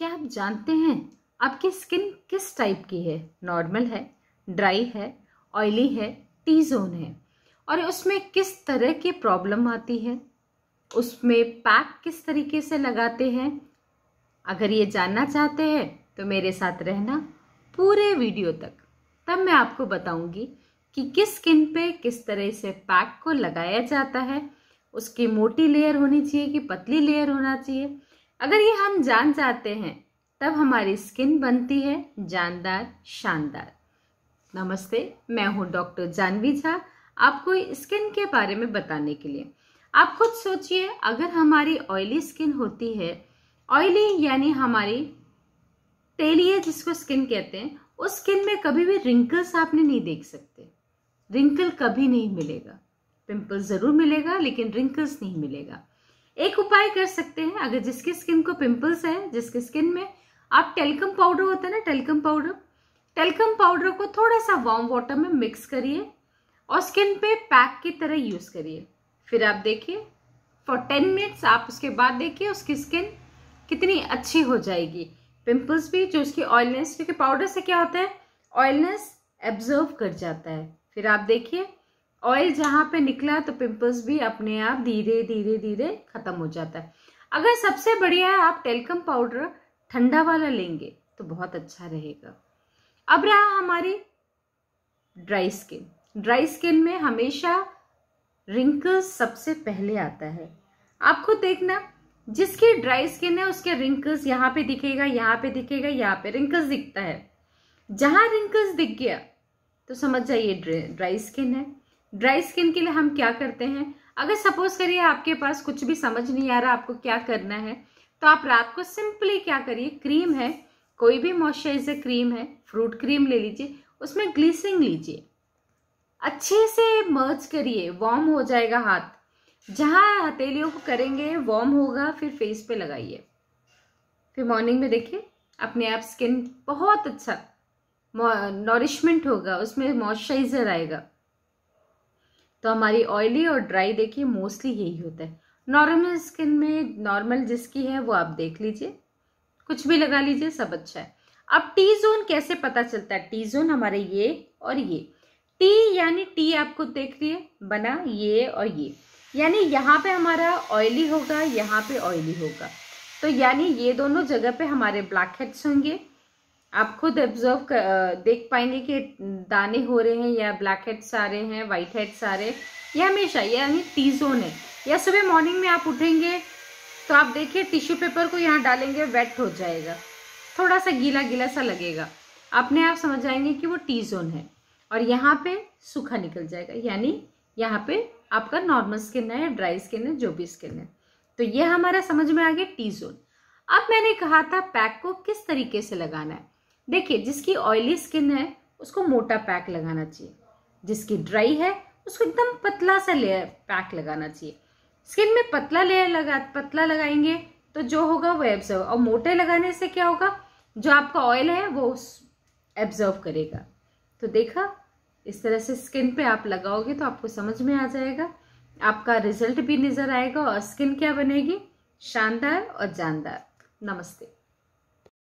क्या आप जानते हैं आपकी स्किन किस टाइप की है नॉर्मल है ड्राई है ऑयली है टी जोन है और उसमें किस तरह की प्रॉब्लम आती है उसमें पैक किस तरीके से लगाते हैं अगर ये जानना चाहते हैं तो मेरे साथ रहना पूरे वीडियो तक तब मैं आपको बताऊंगी कि किस स्किन पे किस तरह से पैक को लगाया जाता है उसकी मोटी लेयर होनी चाहिए कि पतली लेयर होना चाहिए अगर ये हम जान जाते हैं तब हमारी स्किन बनती है जानदार शानदार नमस्ते मैं हूँ डॉक्टर जानवी झा आपको स्किन के बारे में बताने के लिए आप खुद सोचिए अगर हमारी ऑयली स्किन होती है ऑयली यानी हमारी तेलीय जिसको स्किन कहते हैं उस स्किन में कभी भी रिंकल्स आपने नहीं देख सकते रिंकल कभी नहीं मिलेगा पिंपल ज़रूर मिलेगा लेकिन रिंकल्स नहीं मिलेगा एक उपाय कर सकते हैं अगर जिसकी स्किन को पिंपल्स है जिसकी स्किन में आप टेलकम पाउडर होता है ना टेलकम पाउडर टेलकम पाउडर को थोड़ा सा वार्म वाटर में मिक्स करिए और स्किन पे पैक की तरह यूज़ करिए फिर आप देखिए फॉर टेन मिनट्स आप उसके बाद देखिए उसकी स्किन कितनी अच्छी हो जाएगी पिंपल्स भी जो उसकी ऑयलनेस क्योंकि पाउडर से क्या होता है ऑयलनेस एब्जर्व कर जाता है फिर आप देखिए ऑयल जहाँ पे निकला तो पिंपल्स भी अपने आप धीरे धीरे धीरे ख़त्म हो जाता है अगर सबसे बढ़िया है आप टेलकम पाउडर ठंडा वाला लेंगे तो बहुत अच्छा रहेगा अब रहा हमारी ड्राई स्किन ड्राई स्किन में हमेशा रिंकल्स सबसे पहले आता है आप खुद देखना जिसकी ड्राई स्किन है उसके रिंकल्स यहाँ पे दिखेगा यहाँ पे दिखेगा यहाँ पे रिंकल्स दिखता है जहाँ रिंकल्स दिख गया तो समझ जाइए ड्राई स्किन है ड्राई स्किन के लिए हम क्या करते हैं अगर सपोज करिए आपके पास कुछ भी समझ नहीं आ रहा आपको क्या करना है तो आप रात को सिंपली क्या करिए क्रीम है कोई भी मॉइस्चराइजर क्रीम है फ्रूट क्रीम ले लीजिए उसमें ग्लीसिंग लीजिए अच्छे से मर्ज करिए वार्म हो जाएगा हाथ जहाँ हथेलियों को करेंगे वार्म होगा फिर फेस पे लगाइए फिर मॉर्निंग में देखिए अपने आप स्किन बहुत अच्छा नॉरिशमेंट होगा उसमें मॉइस्चराइजर आएगा तो हमारी ऑयली और ड्राई देखिए मोस्टली यही होता है नॉर्मल स्किन में नॉर्मल जिसकी है वो आप देख लीजिए कुछ भी लगा लीजिए सब अच्छा है अब टी जोन कैसे पता चलता है टी जोन हमारे ये और ये टी यानी टी आपको देख रही है बना ये और ये यानी यहाँ पे हमारा ऑयली होगा यहाँ पे ऑयली होगा तो यानी ये दोनों जगह पे हमारे ब्लैक हेड्स होंगे आप खुद ऑब्जर्व देख पाएंगे कि दाने हो रहे हैं या ब्लैक हेड्स आ रहे हैं वाइट हेड्स आ रहे हैं ये हमेशा यानी टी जोन है या सुबह मॉर्निंग में आप उठेंगे तो आप देखिए टिश्यू पेपर को यहाँ डालेंगे वेट हो जाएगा थोड़ा सा गीला गीला सा लगेगा अपने आप समझ जाएंगे कि वो टी जोन है और यहाँ पे सूखा निकल जाएगा यानी यहाँ पे आपका नॉर्मल स्किन है ड्राई स्किन है जो भी स्किन है तो ये हमारा समझ में आ गया टी जोन अब मैंने कहा था पैक को किस तरीके से लगाना है देखिए जिसकी ऑयली स्किन है उसको मोटा पैक लगाना चाहिए जिसकी ड्राई है उसको एकदम पतला सा लेयर पैक लगाना चाहिए स्किन में पतला लेयर लगा पतला लगाएंगे तो जो होगा वो एब्जर्व और मोटे लगाने से क्या होगा जो आपका ऑयल है वो एब्जर्व करेगा तो देखा इस तरह से स्किन पे आप लगाओगे तो आपको समझ में आ जाएगा आपका रिजल्ट भी नज़र आएगा और स्किन क्या बनेगी शानदार और जानदार नमस्ते